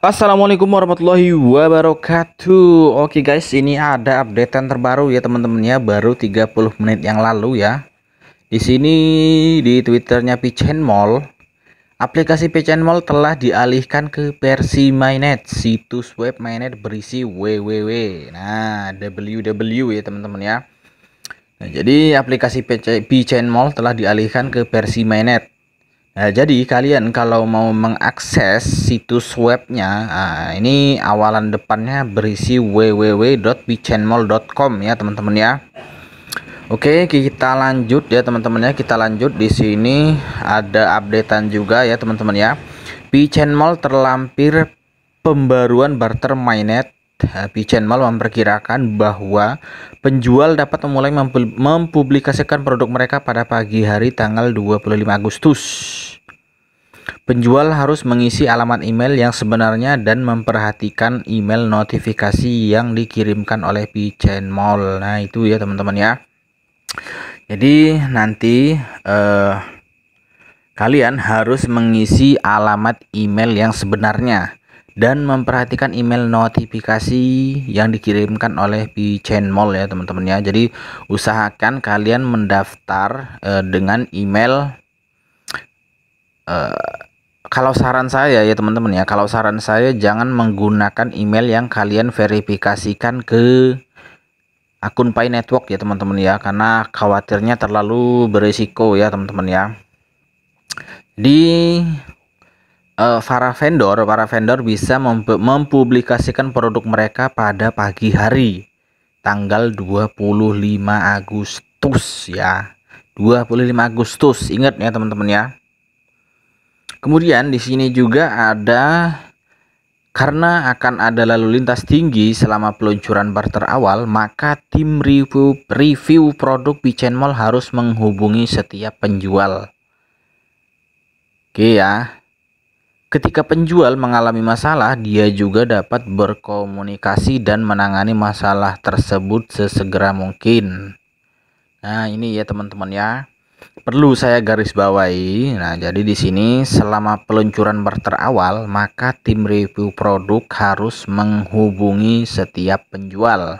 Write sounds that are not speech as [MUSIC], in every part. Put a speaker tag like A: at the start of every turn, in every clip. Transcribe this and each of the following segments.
A: Assalamualaikum warahmatullahi wabarakatuh Oke okay guys ini ada update terbaru ya teman-teman ya baru 30 menit yang lalu ya di sini di twitternya Pichen Mall aplikasi Pichen Mall telah dialihkan ke versi mainnet situs web mainnet berisi www nah www ya teman-teman ya nah, jadi aplikasi Pichen Mall telah dialihkan ke versi mainnet Nah, jadi kalian kalau mau mengakses situs webnya, nah, ini awalan depannya berisi www.bichenmall.com ya teman-teman ya. Oke, kita lanjut ya teman-teman ya. Kita lanjut di sini ada updatean juga ya teman-teman ya. Bichenmall terlampir pembaruan barter mainnet Happy Channel memperkirakan bahwa penjual dapat memulai mempublikasikan produk mereka pada pagi hari tanggal 25 Agustus. Penjual harus mengisi alamat email yang sebenarnya dan memperhatikan email notifikasi yang dikirimkan oleh Pichain Mall. Nah, itu ya teman-teman ya. Jadi nanti eh, kalian harus mengisi alamat email yang sebenarnya dan memperhatikan email notifikasi yang dikirimkan oleh Mall ya teman-teman ya. Jadi usahakan kalian mendaftar uh, dengan email uh, kalau saran saya ya teman-teman ya, kalau saran saya jangan menggunakan email yang kalian verifikasikan ke akun Pay Network ya teman-teman ya, karena khawatirnya terlalu berisiko ya teman-teman ya. di Eh, para vendor para vendor bisa mempublikasikan produk mereka pada pagi hari tanggal 25 Agustus ya 25 Agustus ingat ya teman-teman ya kemudian di sini juga ada karena akan ada lalu lintas tinggi selama peluncuran barter awal, maka tim review, review produk Pigeon Mall harus menghubungi setiap penjual. Oke ya, Ketika penjual mengalami masalah, dia juga dapat berkomunikasi dan menangani masalah tersebut sesegera mungkin. Nah, ini ya teman-teman ya. Perlu saya garis bawahi. Nah, jadi di sini selama peluncuran barter awal, maka tim review produk harus menghubungi setiap penjual.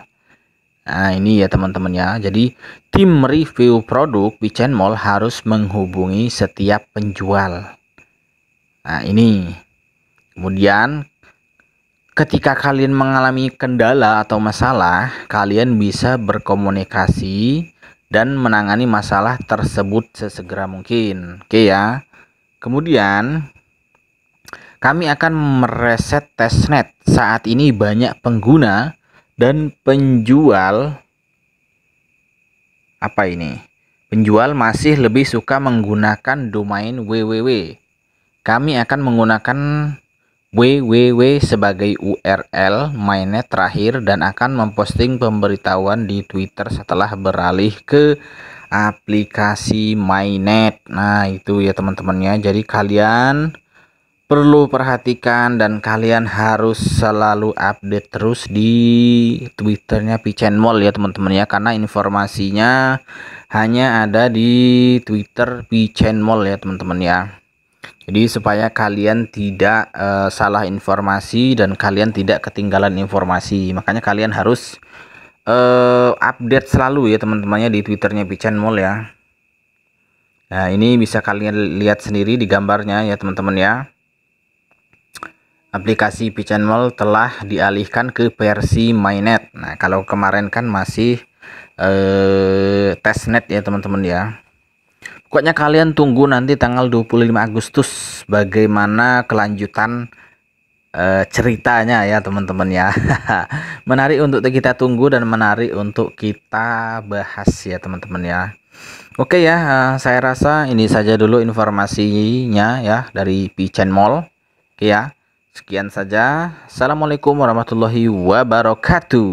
A: Nah, ini ya teman-teman ya. Jadi tim review produk Mall harus menghubungi setiap penjual. Nah, ini. Kemudian ketika kalian mengalami kendala atau masalah, kalian bisa berkomunikasi dan menangani masalah tersebut sesegera mungkin. Oke ya. Kemudian kami akan mereset testnet. Saat ini banyak pengguna dan penjual apa ini? Penjual masih lebih suka menggunakan domain www kami akan menggunakan www sebagai URL mainnet terakhir dan akan memposting pemberitahuan di Twitter setelah beralih ke aplikasi mainnet. Nah, itu ya teman-temannya. Jadi kalian perlu perhatikan dan kalian harus selalu update terus di twitternya Pichen Mall ya teman temannya karena informasinya hanya ada di twitter Pichen Mall ya teman-teman ya jadi supaya kalian tidak uh, salah informasi dan kalian tidak ketinggalan informasi. Makanya kalian harus uh, update selalu ya teman-temannya di Twitternya Pichan Mall ya. Nah, ini bisa kalian lihat sendiri di gambarnya ya teman-teman ya. Aplikasi Pichan Mall telah dialihkan ke versi mainnet. Nah, kalau kemarin kan masih uh, testnet ya teman-teman ya. Pokoknya kalian tunggu nanti tanggal 25 Agustus bagaimana kelanjutan uh, ceritanya ya teman-teman ya. [LAUGHS] menarik untuk kita tunggu dan menarik untuk kita bahas ya teman-teman ya. Oke ya, uh, saya rasa ini saja dulu informasinya ya dari Pichen Mall. Oke ya. Sekian saja. Assalamualaikum warahmatullahi wabarakatuh.